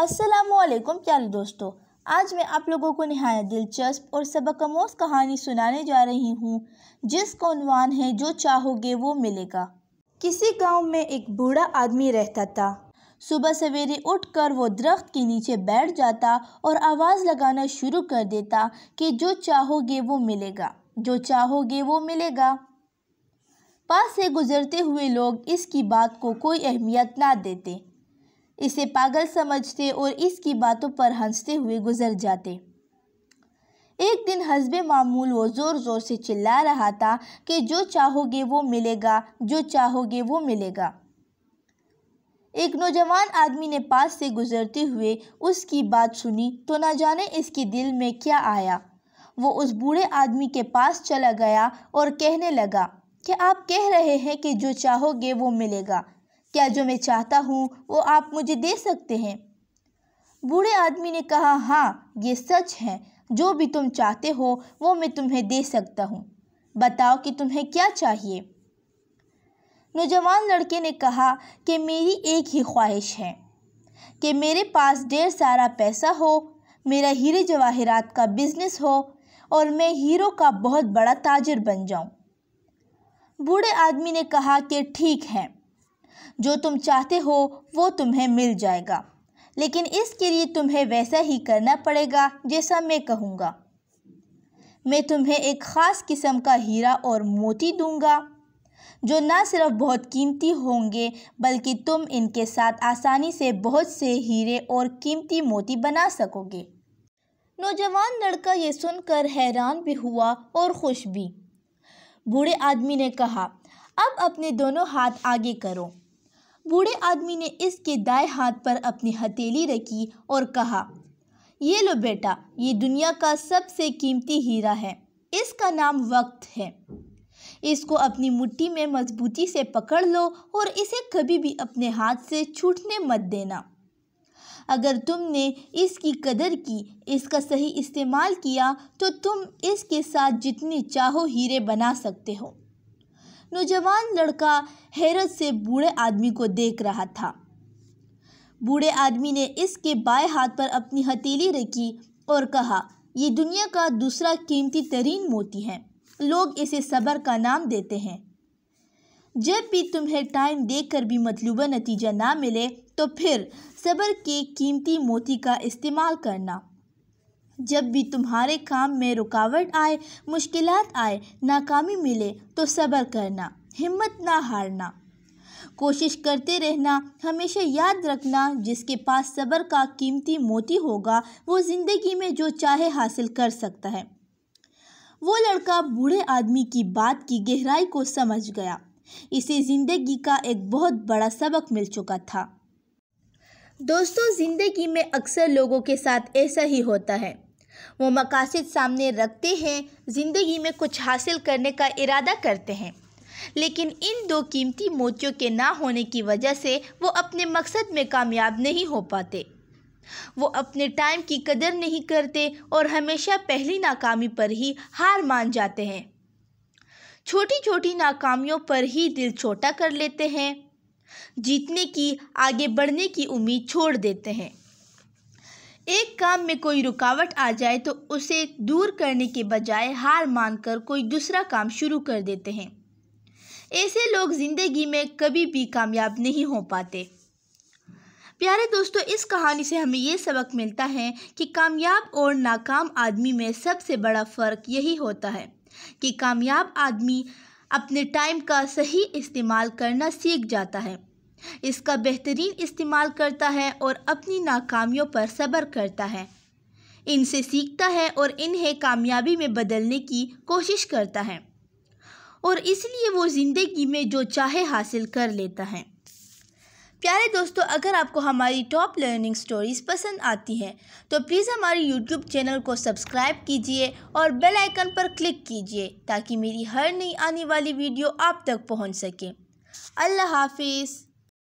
असलकुम प्यारे दोस्तों आज मैं आप लोगों को नहायत दिलचस्प और सबकमोज कहानी सुनाने जा रही हूँ जिसका उनवान है जो चाहोगे वो मिलेगा किसी गांव में एक बूढ़ा आदमी रहता था सुबह सवेरे उठकर वो दरख्त के नीचे बैठ जाता और आवाज़ लगाना शुरू कर देता कि जो चाहोगे वो मिलेगा जो चाहोगे वो मिलेगा पास से गुजरते हुए लोग इसकी बात को कोई अहमियत ना देते इसे पागल समझते और इसकी बातों पर हंसते हुए गुजर जाते एक दिन हजब मामूल वो ज़ोर ज़ोर से चिल्ला रहा था कि जो चाहोगे वो मिलेगा जो चाहोगे वो मिलेगा एक नौजवान आदमी ने पास से गुजरते हुए उसकी बात सुनी तो ना जाने इसके दिल में क्या आया वो उस बूढ़े आदमी के पास चला गया और कहने लगा कि आप कह रहे हैं कि जो चाहोगे वो मिलेगा क्या जो मैं चाहता हूँ वो आप मुझे दे सकते हैं बूढ़े आदमी ने कहा हाँ ये सच है जो भी तुम चाहते हो वो मैं तुम्हें दे सकता हूँ बताओ कि तुम्हें क्या चाहिए नौजवान लड़के ने कहा कि मेरी एक ही ख्वाहिश है कि मेरे पास ढेर सारा पैसा हो मेरा हीरे जवाहरात का बिजनेस हो और मैं हीरो का बहुत बड़ा ताजर बन जाऊं। बूढ़े आदमी ने कहा कि ठीक है जो तुम चाहते हो वो तुम्हें मिल जाएगा लेकिन इसके लिए तुम्हें वैसा ही करना पड़ेगा जैसा मैं कहूँगा मैं तुम्हें एक ख़ास किस्म का हीरा और मोती दूंगा जो ना सिर्फ बहुत कीमती होंगे बल्कि तुम इनके साथ आसानी से बहुत से हीरे और कीमती मोती बना सकोगे नौजवान लड़का ये सुनकर हैरान भी हुआ और खुश भी बूढ़े आदमी ने कहा अब अपने दोनों हाथ आगे करो बूढ़े आदमी ने इसके दाएं हाथ पर अपनी हथेली रखी और कहा ये लो बेटा ये दुनिया का सबसे कीमती हीरा है इसका नाम वक्त है इसको अपनी मुट्ठी में मजबूती से पकड़ लो और इसे कभी भी अपने हाथ से छूटने मत देना अगर तुमने इसकी कदर की इसका सही इस्तेमाल किया तो तुम इसके साथ जितनी चाहो हीरे बना सकते हो नौजवान लड़का हैरत से बूढ़े आदमी को देख रहा था बूढ़े आदमी ने इसके बाएं हाथ पर अपनी हथेली रखी और कहा ये दुनिया का दूसरा कीमती तरीन मोती है लोग इसे सबर का नाम देते हैं जब भी तुम्हें टाइम देकर भी मतलूबा नतीजा ना मिले तो फिर सबर के कीमती मोती का इस्तेमाल करना जब भी तुम्हारे काम में रुकावट आए मुश्किल आए नाकामी मिले तो सब्र करना हिम्मत ना हारना कोशिश करते रहना हमेशा याद रखना जिसके पास सब्र का कीमती मोती होगा वो ज़िंदगी में जो चाहे हासिल कर सकता है वो लड़का बूढ़े आदमी की बात की गहराई को समझ गया इसे ज़िंदगी का एक बहुत बड़ा सबक मिल चुका था दोस्तों ज़िंदगी में अक्सर लोगों के साथ ऐसा ही होता है वो मकासद सामने रखते हैं ज़िंदगी में कुछ हासिल करने का इरादा करते हैं लेकिन इन दो कीमती मोतियों के ना होने की वजह से वो अपने मकसद में कामयाब नहीं हो पाते वो अपने टाइम की कदर नहीं करते और हमेशा पहली नाकामी पर ही हार मान जाते हैं छोटी छोटी नाकामियों पर ही दिल छोटा कर लेते हैं जीतने की आगे बढ़ने की उम्मीद छोड़ देते हैं एक काम में कोई रुकावट आ जाए तो उसे दूर करने के बजाय हार मानकर कोई दूसरा काम शुरू कर देते हैं ऐसे लोग ज़िंदगी में कभी भी कामयाब नहीं हो पाते प्यारे दोस्तों इस कहानी से हमें ये सबक मिलता है कि कामयाब और नाकाम आदमी में सबसे बड़ा फ़र्क यही होता है कि कामयाब आदमी अपने टाइम का सही इस्तेमाल करना सीख जाता है इसका बेहतरीन इस्तेमाल करता है और अपनी नाकामियों पर सब्र करता है इनसे सीखता है और इन्हें कामयाबी में बदलने की कोशिश करता है और इसलिए वो ज़िंदगी में जो चाहे हासिल कर लेता है प्यारे दोस्तों अगर आपको हमारी टॉप लर्निंग स्टोरीज़ पसंद आती हैं तो प्लीज़ हमारे यूट्यूब चैनल को सब्सक्राइब कीजिए और बेल आइकन पर क्लिक कीजिए ताकि मेरी हर नई आने वाली वीडियो आप तक पहुंच सके अल्लाह हाफिज़